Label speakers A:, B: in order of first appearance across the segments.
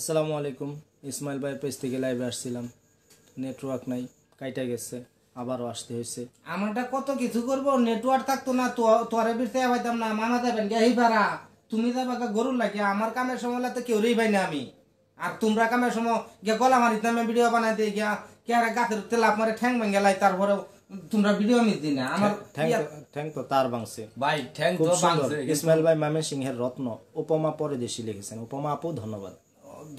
A: আসসালামু আলাইকুম ইসমাইল ভাইয়ের পেজ থেকে লাইভে আসছিলাম নেটওয়ার্ক নাই কাইটা গেছে আবারও আসতে হয়েছে আমারটা কত কিছু করবো নেটওয়ার্ক থাকতো না
B: তোরে বিরতে পাইতাম না মানা যাবেন গে ভাড়া তুমি যাবা গরুর লাগে আমার কামের সময় তো কেউ রেই ভাই না আমি আর তোমরা কামের সময় গে গলা তো আমি ভিডিও বানাই দিয়ে গিয়া কে আরে গাছের তেল মারে ঠ্যাং ভেঙে লাই তারপরেও তোমরা ভিডিও মিস দিই না আমার
A: ঠ্যাং তো তার বাংছে
B: ভাই ঠ্যাং তো বাংছে ইসমাইল
A: ভাই মামে সিংহের রত্ন উপমা পরে দেশি লিখেছেন উপমা আপু ধন্যবাদ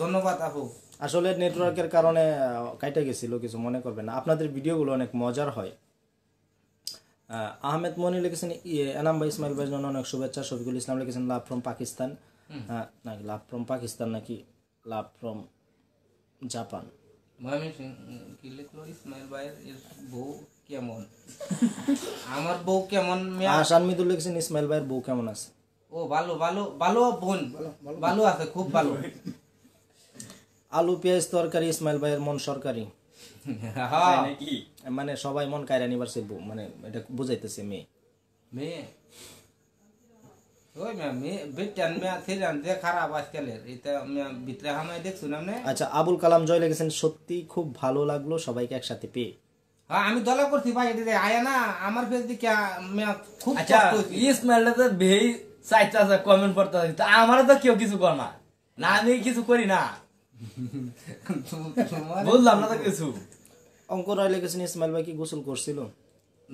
A: ধন্যবাদ আপু আসলে নেটওয়ার্কের কারণে কাইটে গেছিল কিছু মনে করবেন না আপনাদের ভিডিওগুলো অনেক মজার হয় আহমেদ মনি লিখেছেন ইয়ে, এনাম ভাই ইসমাইল ভাই জন্য অনেক শুভেচ্ছা শফিকুল ইসলাম লিখেছেন লাভ ফ্রম পাকিস্তান নাকি লাভ ফ্রম পাকিস্তান নাকি লাভ ফ্রম জাপান
B: আমার বউ কেমন আসান
A: মিদুল লিখেছেন ইসমাইল ভাইয়ের বউ কেমন আছে
B: ও ভালো ভালো ভালো বোন ভালো আছে খুব
A: ভালো আলু পেঁয়াজ তরকারি ইসমাইল ভাইয়ের মন সরকারি হ্যাঁ। মানে সবাই মন কায়রা নিবার মানে এটা বুঝাইতেছে মেয়ে মেয়ে আচ্ছা আবুল কালাম জয় লেগেছেন সত্যি খুব ভালো লাগলো সবাইকে একসাথে পেয়ে
B: হ্যাঁ, আমি দলা করছি ভাই এটা আয়া না আমার ফেস দিকে খুব আচ্ছা, ইসমাইলটা তো ভেই চাইতে কমেন্ট করতে আমারও তো কেউ কিছু কর না আমি কিছু করি না বললাম না কিছু
A: ইসমাইল ভাই কি গোসল করছিল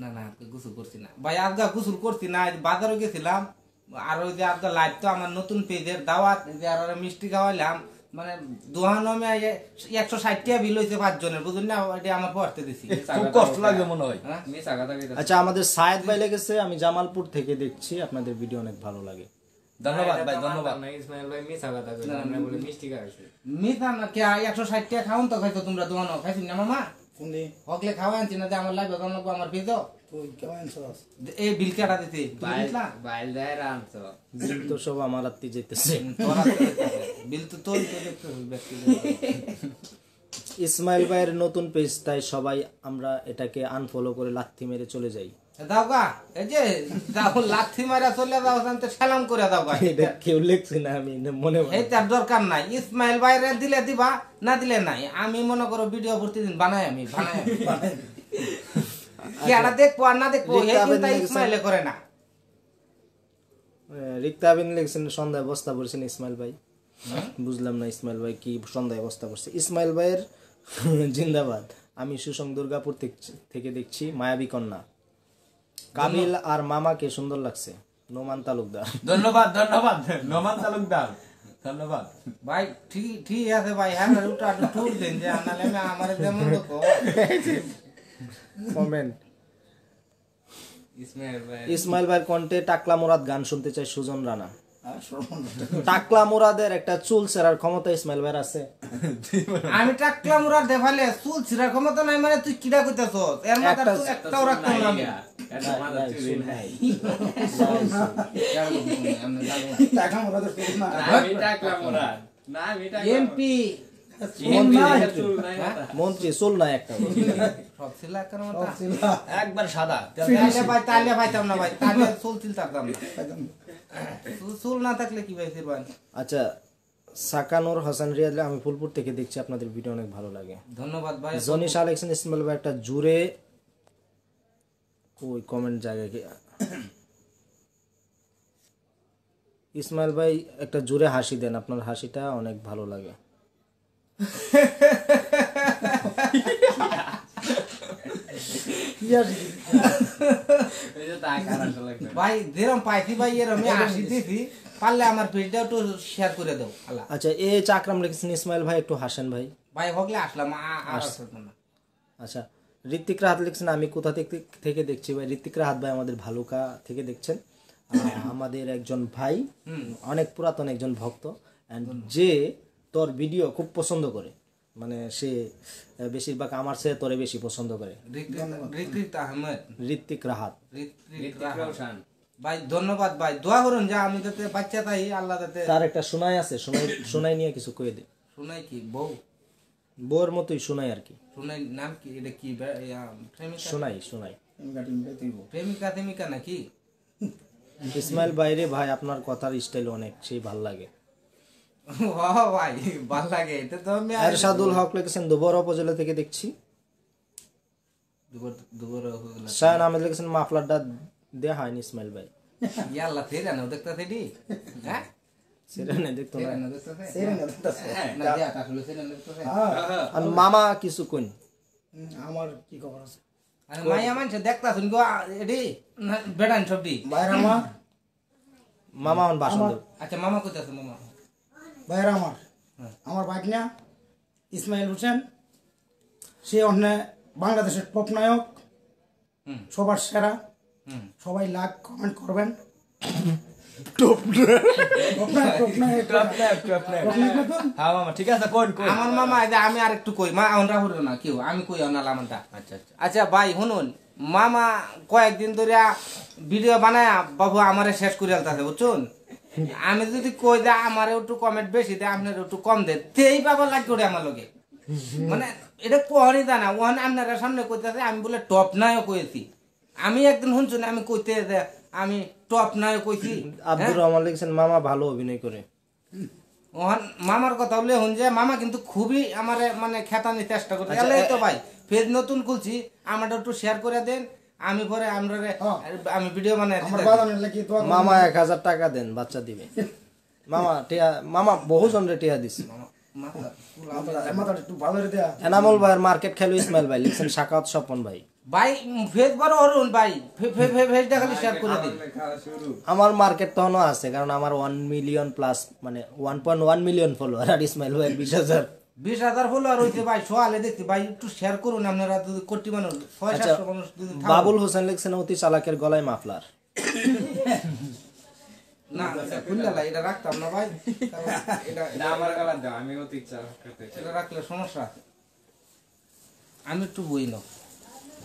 A: না না গোসল করছি না ভাই গোসল করছি
B: না গেছিলাম আর ওই যে তো আমার নতুন পেজের দাওয়াত যে আর মিষ্টি খাওয়াইলাম মানে দোহানমে একশো ষাট বিল হয়েছে পাঁচ জনের না এটা আমার পড়তে দিছি খুব কষ্ট লাগবে মনে হয় হ্যাঁ, আচ্ছা আমাদের
A: সায়েদ ভাই লেগেছে আমি জামালপুর থেকে দেখছি আপনাদের ভিডিও অনেক ভালো লাগে
B: ধন্যবাদ ভাই ধন্যবাদ মিথা না কে একশো ষাট টাকা খাওন তো খাইছো তোমরা খাইছি না মামা হকলে খাওয়া আনছি না আমার লাগবে লাগবো আমার
A: ইসমাইল ভাইয়ের নতুন পেজ তাই সবাই আমরা এটাকে আনফলো করে লাথি মেরে চলে যাই ইসমাইল
B: আচ্ছা। সন্ধ্যায়
A: বস্তা করছেন ইসমাইল ভাই বুঝলাম না ইসমাইল ভাই কি সন্ধ্যায় বস্তা করছে ইসমাইল ভাইয়ের জিন্দাবাদ আমি সুসং দুর্গাপুর থেকে দেখছি মায়াবী কন্যা কাবিল আর মামাকে সুন্দর লাগছে নোমান তালুকদার
B: ধন্যবাদ ধন্যবাদ নোমান তালুকদার ধন্যবাদ ভাই ঠিক ঠিক আছে ভাই হ্যাঁ যে আনালে আমার যেমন কমেন্ট ইসমাইল
A: কণ্ঠে টাকলা মুরাদ গান শুনতে চাই সুজন রানা টাকলা মুরাদের একটা চুল ছেড়ার ক্ষমতা ইসমাইল ভাইয়ের আছে আমি টাকলা মুরাদ দেখালে চুল ছেড়ার ক্ষমতা নাই
B: মানে তুই কিডা করতেছ এর মাথা না হ্যাঁ, মন্ত্রী একবার সাদা পাইতাম না ভাই থাকতাম চুল না থাকলে কি ভাই
A: আচ্ছা সাকানোর হাসান রিয়াদলে আমি ফুলপুর থেকে দেখছি আপনাদের ভিডিও অনেক ভালো লাগে
B: ধন্যবাদ ভাই জনিস
A: আলেকশন ইসমাইল ভাই একটা জুড়ে ওই কমেন্ট জায়গাকে ইসমাইল ভাই একটা জোরে হাসি দেন আপনার হাসিটা অনেক ভালো লাগে
B: পারলে আমার একটু শেয়ার করে
A: আচ্ছা এ চাকরাম ভাই একটু হাসেন ভাই
B: ভাই আসলাম
A: আচ্ছা ঋত্বিক রাহাত লিখছেন আমি কোথা থেকে থেকে দেখছি ভাই ঋত্বিক রাহাত ভাই আমাদের ভালুকা থেকে দেখছেন আমাদের একজন ভাই অনেক পুরাতন একজন ভক্ত যে তোর ভিডিও খুব পছন্দ করে মানে সে বেশিরভাগ আমার সে তোরে বেশি পছন্দ করে ঋত্বিক রাহাত
B: ভাই ধন্যবাদ ভাই দোয়া করুন যা আমি তাতে বাচ্চা তাই আল্লাহ তাতে তার
A: একটা শোনাই আছে শোনাই শোনাই নিয়ে কিছু কয়ে দে শোনাই কি বউ বোর মতোই শোনাই আর কি
B: শোনাই নাম কি এটা কি শোনাই শোনাই প্রেমিকা প্রেমিকা নাকি
A: ইসমাইল বাইরে ভাই আপনার কথার স্টাইল অনেক সেই ভাল লাগে ভাই ভাল লাগে এটা তো আমি আরশাদুল হক লিখেছেন দুবর উপজেলা থেকে দেখছি
B: দুবর দুবর শায়ন
A: আহমেদ লিখেছেন মাফলারটা দেয়া হয়নি ইসমাইল ভাই
B: ইয়াল্লা ফেরানো দেখতে ফেরি হ্যাঁ মামা
A: কিছু কোন আমার কি খবর আছে মাইয়া
B: মানছে দেখতা শুন এডি বেড়ান সবটি বাইরে
A: আমার মামা অন বাসন
B: আচ্ছা মামা কোথায় আছে মামা
A: বাইরে আমার আমার বাইক ইসমাইল হোসেন সে অন্য বাংলাদেশের টপ নায়ক সবার সেরা সবাই লাখ কমেন্ট
B: করবেন আমার আমি শেষ করে আলতাছে আমি যদি কই দে আমার একটু কমেন্ট বেশি দেয় আপনার একটু কম দে তেই বাবা লাগবে ওরে আমার লগে মানে এটা কহনি জানা ওখানে আপনার সামনে কইতে আমি বলে টপ নাই কয়েছি আমি একদিন শুনছি আমি কইতে আমি টপ নায়ক কইছি আব্দুর হ্যাঁ?
A: রহমান লিখছেন মামা ভালো অভিনয় করে
B: ওহান মামার কথা বলে হন যে মামা কিন্তু খুবই আমারে মানে খেতানি চেষ্টা করে গেলে আচ্ছা, তো ভাই ফেজ নতুন খুলছি আমাটা একটু শেয়ার করে দেন আমি পরে আমরা হ্যাঁ। আমি ভিডিও মানে
A: মামা এক হাজার টাকা দেন বাচ্চা দিবে মামা টিয়া মামা বহু জনরে টিয়া দিছে এনামল ভাইয়ের মার্কেট খেলো ইসমাইল ভাই লিখছেন সাকাত স্বপন ভাই
B: ভাই ফেস বড় হরুন ভাই ফেস দেখালে শেয়ার করে দিন
A: আমার মার্কেট তখনও আছে কারণ আমার ওয়ান মিলিয়ন প্লাস মানে one point one million follower আর ইসমাইল ভাই বিশ হাজার বিশ হাজার ফলোয়ার হয়েছে ভাই সোয়ালে দেখতে ভাই একটু শেয়ার করুন আপনারা
B: যদি কোটি মানুষ ছয় আচ্ছা, সাতশো মানুষ বাবুল
A: হোসেন লিখছেন অতি চালাকের গলায় মাফলার
B: না এটা রাখতাম না ভাই এটা রাখলে সমস্যা আছে আমি একটু বই না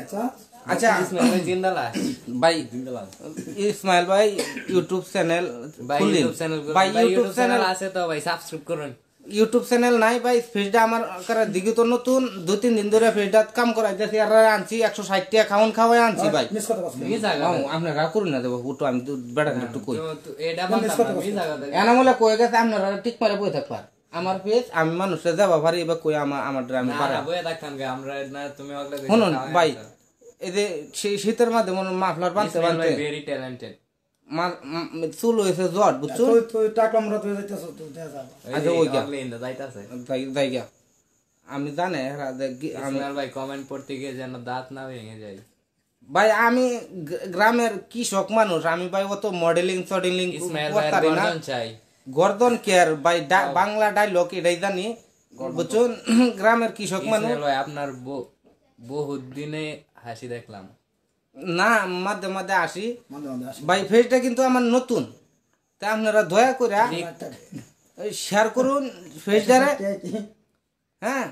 B: আচ্ছা, আচ্ছা, ইউটিউব নাই ভাই ফ্রিজটা আমার নতুন দু তিন দিন ধরে কাম আনছি খাওয়ান খাওয়াই আনছি ভাই আপনারা না দেবো উঠো আমি কই গেছে আপনারা ঠিক মারে বই থাকবার আমার পেজ আমি মানুষে যাব পারি এবার কই আমার আমার ড্রামে পারে আমরা না তুমি শুনুন ভাই এই যে শীতের মধ্যে মন মাফলার বানতে বানতে ভেরি ট্যালেন্টেড চুল হয়েছে জট বুঝছো টাকা মরা তুই তুই আচ্ছা, আমি জানে আমি ভাই কমেন্ট পড়তে গিয়ে যেন দাঁত না ভেঙে যায় ভাই আমি গ্রামের কৃষক মানুষ আমি ভাই অত মডেলিং সডেলিং করতে পারি না চাই গর্দন কেয়ার বাই বাংলা ডাইলগ এটাই জানি বুঝছেন গ্রামের কৃষক মানুষ আপনার বহুত দিনে হাসি দেখলাম না মাঝে মাঝে আসি বাই ফেসটা কিন্তু আমার নতুন তা আপনারা দয়া করে শেয়ার করুন ফেসটারে হ্যাঁ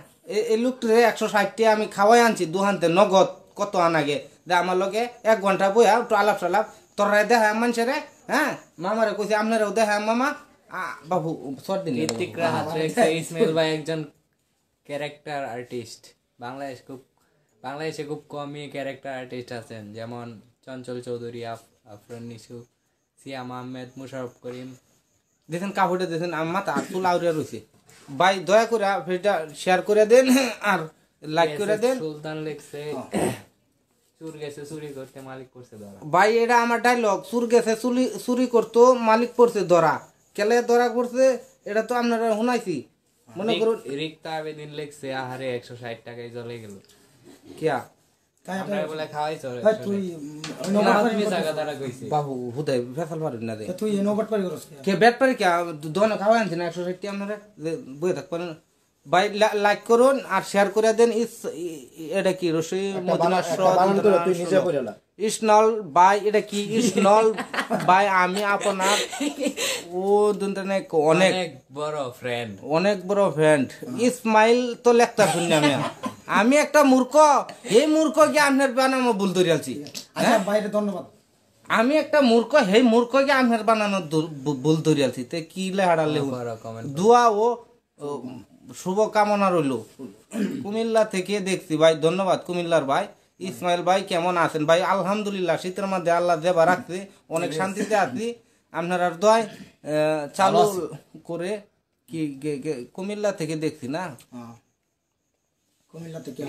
B: এই রে একশো ষাটটি আমি খাওয়াই আনছি দুহানতে নগদ কত আনাগে দে আমার লগে এক ঘন্টা বইয়া একটু আলাপ সালাপ তোর দেখা মানুষের হ্যাঁ মামারে কইছে আপনারাও দেখা মামা বাবু ইসমাইল ভাই একজন ক্যারেক্টার আর্টিস্ট বাংলাদেশ খুব বাংলাদেশে খুব কমই ক্যারেক্টার আর্টিস্ট আছেন যেমন চঞ্চল চৌধুরী আফরান নিশু সিয়াম আহমেদ মুশারফ করিম দেখেন কাপড়টা দেখেন মাথা চুল আউরিয়া রয়েছে ভাই দয়া করে ভিডিওটা শেয়ার করে দেন আর লাইক করে দেন সুলতান লেখছে চুর গেছে চুরি করতে মালিক করছে ধরা ভাই এটা আমার ডায়লগ চুর গেছে চুরি চুরি করতো মালিক করছে ধরা কেলে ধরা করছে এটা তো আপনারা শুনাইছি মনে করুন রিক্তা আবেদিন লিখছে আহারে একশো ষাট টাকায় জ্বলে গেল কিয়া হ্যাঁ, বাবু হুদাই ফেসাল পারেন না তুই ব্যাট পারি কে দোকানে খাওয়াই আনছে না একশো ষাট টাকা আপনারা বয়ে থাকবেন ভাই লাইক করুন আর শেয়ার করে দেন এটা কি রসি ইসনল বাই এটা কি ইসনল বাই আমি আপনার ও অনেক অনেক বড় ফ্রেন্ড অনেক বড় ফ্রেন্ড ইসমাইল তো লেখতা শুনি আমি আমি একটা মূর্খ এই মূর্খ কি আপনার বানানো ভুল ধরে আছি বাইরে আচ্ছা, হ্যাঁ? ধন্যবাদ আমি একটা মূর্খ মূর্খ মূর্খকে আমের বানানো ভুল ধরে আছি তে কি লেহাড়ালে দুয়া ও শুভ কামনা রইল কুমিল্লা থেকে দেখছি ভাই ধন্যবাদ কুমিল্লার ভাই ইসমাইল ভাই কেমন আছেন ভাই আলহামদুলিল্লাহ শীতের মধ্যে আল্লাহ দেবা রাখছে অনেক শান্তিতে আছি আপনার দয় চালু করে কি কুমিল্লা থেকে দেখছি না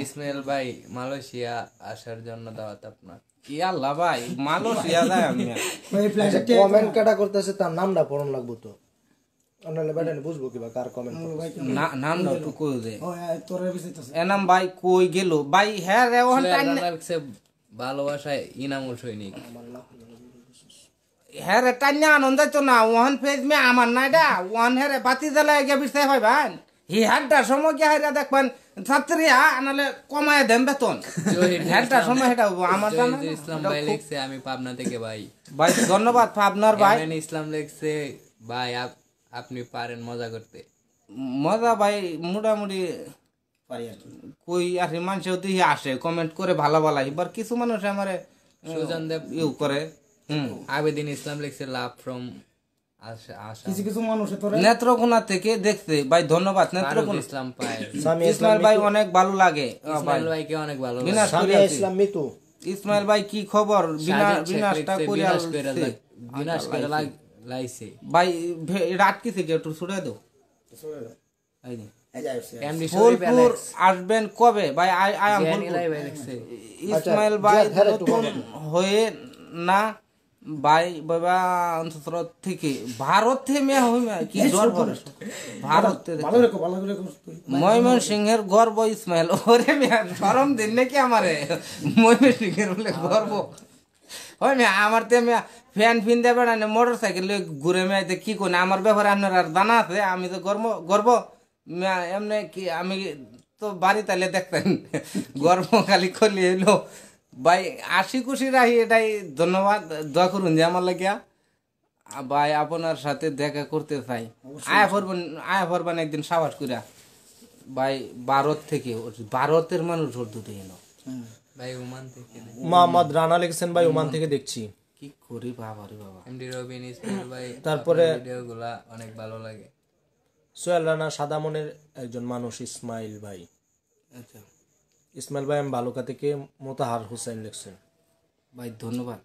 B: ইসমাইল ভাই মালয়েশিয়া আসার জন্য দাওয়াত আপনার কি আল্লাহ ভাই মালয়েশিয়া যায় আমি কমেন্ট কাটা
A: করতেছে তার নামটা পড়ন লাগবো তো আমার নাই
B: হ্যাঁ বাতি হয় ভাই হি সময় দেখবেন ছাত্রী হ্যাঁ, কমায় দেন বেতন
A: হেলটা সময় হেটা আমার ইসলাম ভাই লিখছে
B: আমি পাবনা থেকে ভাই ভাই ধন্যবাদ পাবনার ভাই ইসলাম লিখছে ভাই আপনি পারেন মজা করতে মজা ভাই মোটামুটি কই আর মানুষেও দিয়ে আসে কমেন্ট করে ভালো ভালো এবার কিছু মানুষ আমার সুজন দেব ইউ করে আবেদিন ইসলাম লিখছে লাভ ফ্রম নেত্রকোনা থেকে দেখতে ভাই ধন্যবাদ নেত্রকোনা ইসলাম পায় ইসমাইল ভাই অনেক ভালো লাগে ইসমাইল ভাই কি খবর বিনাশ করে লাইছে ভাই থেকে একটু ফুলপুর আসবেন কবে ভাই ইসমাইল আচ্ছা, ভাই নতুন হয়ে না ভাই বাবা থেকে ভারতে মেয়ে হইমা কি জোর ভারতে ময়মন সিংহের গর্ব ইসমাইল ওরে মেয়া শরম দিন নাকি আমারে ময়মন সিংহের বলে গর্ব ওই মেয়ে আমার তো ফ্যান ফিন দেবে না মোটর সাইকেল ঘুরে মেয়ে কি কোন আমার ব্যাপারে আপনার আর জানা আছে আমি তো গর্ব গর্ব এমনি কি আমি তো বাড়ি তাহলে দেখতেন গর্ব খালি খলি এলো ভাই আশি খুশি রাহি এটাই ধন্যবাদ দয়া করুন যে আমার লাগিয়া ভাই আপনার সাথে দেখা করতে চাই আয়া ফরবেন আয়া ফরবেন একদিন সাবাস করিয়া ভাই ভারত থেকে ভারতের মানুষ ওর দুটো এলো হ্যাঁ। ভাই
A: ওমান থেকে মোহাম্মদ রানা লিখেছেন ভাই ওমান থেকে দেখছি কি করি বাবা রে বাবা এমডি রবিন ভাই তারপরে ভিডিওগুলা অনেক ভালো লাগে সোহেল রানা সাদা মনের একজন মানুষ ইসমাইল ভাই আচ্ছা ইসমাইল ভাই আমি বালুকা থেকে মোতাহার হুসাইন লিখছেন ভাই ধন্যবাদ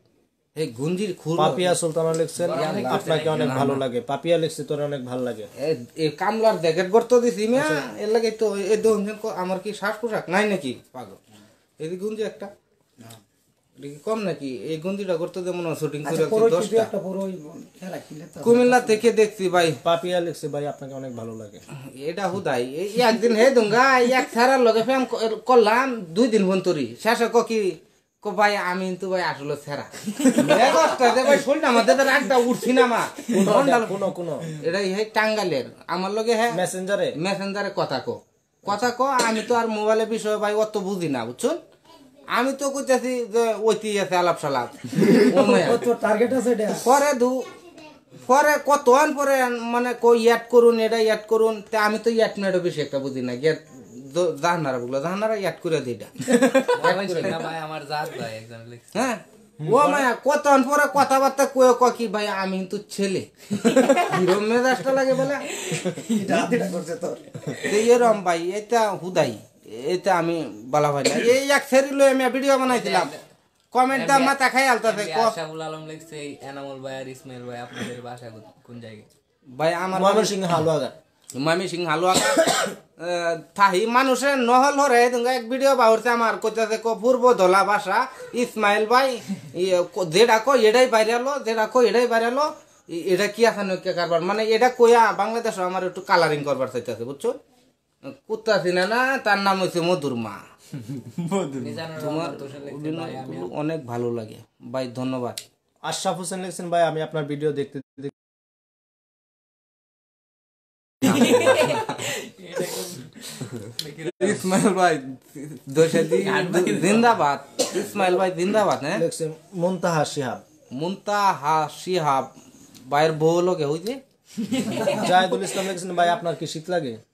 A: এই গুঞ্জির খুর পাপিয়া সুলতানা লিখছেন আপনাকে অনেক ভালো লাগে পাপিয়া লিখছে তোর অনেক ভালো লাগে এই কামলার জ্যাকেট গর্ত দিছি মিয়া আচ্ছা।
B: এর লাগে তো এই দোকান আমার কি শ্বাস পোশাক নাই নাকি পাগল এদিক গুঞ্জি একটা কম নাকি এই গুঞ্জিটা করতে যেমন শুটিং আচ্ছা, করে একটা কুমিল্লা থেকে দেখছি ভাই পাপিয়া লিখছে ভাই আপনাকে অনেক ভালো লাগে এটা হুদাই এই একদিন হে দুঙ্গা এক ছাড়ার লগে ফ্যাম করলাম দুই দিন ফোন তরি শেষে কি ভাই আমি তো ভাই আসলে ভাই উঠছি না মা কোনো কোনো এটা হে টাঙ্গালের আমার লগে হ্যাঁ মেসেঞ্জারে মেসেঞ্জারে কথা কো কথা কো আমি তো আর মোবাইলের বিষয়ে ভাই অত বুঝি না বুঝছো আমি তো করতেছি যে ওইতি আছে আলাপ সালাপ পরে দু পরে কত পরে মানে ইয়াদ করুন এটা ইয়াদ করুন তে আমি তো ইয়াদ মেয়েটা বেশি একটা বুঝি না গেট জাহানারা বললো জাহানারা ইয়াদ করে দিটা হ্যাঁ ও মায়া কত পরে কথাবার্তা কয়ে কি ভাই আমি তো ছেলে মেজাজটা লাগে বলে এরম ভাই এটা হুদাই এটা আমি বলা হয় না এই এক সেরি লই আমি ভিডিও বানাইছিলাম কমেন্ট দা মাথা খাই আলতাছে আশাবুল আলম লিখছে এনামল ভাই আর ইসমাইল ভাই আপনাদের বাসা কোন জায়গায় ভাই আমার ময়মন সিংহ হালুয়াগা মামি সিং হালুয়া থাহি মানুষে নহল হরে এক ভিডিও বাউরছে আমার কোথাতে কো পূর্ব ধলা ভাষা ইসমাইল ভাই যেটা ইয়ে, কো এটাই বাইরালো যেটা কো এটাই বাইরালো এটা কি আছে আসানো কারবার মানে এটা কইয়া বাংলাদেশ আমার একটু কালারিং করবার চাইতেছে বুঝছো কুত্তা চিনে না তার নাম হচ্ছে মধুর মা অনেক ভালো লাগে ভাই ধন্যবাদ
A: আশরাফ হোসেন লিখছেন ভাই আমি
B: আপনার ভিডিও দেখতে
A: ইসমাইল ভাই
B: জিন্দাবাদ হ্যাঁ? ভাইয়ের বউ লোকে হইছে জাহেদুল ইসলাম লিখছেন ভাই আপনার কি শীত লাগে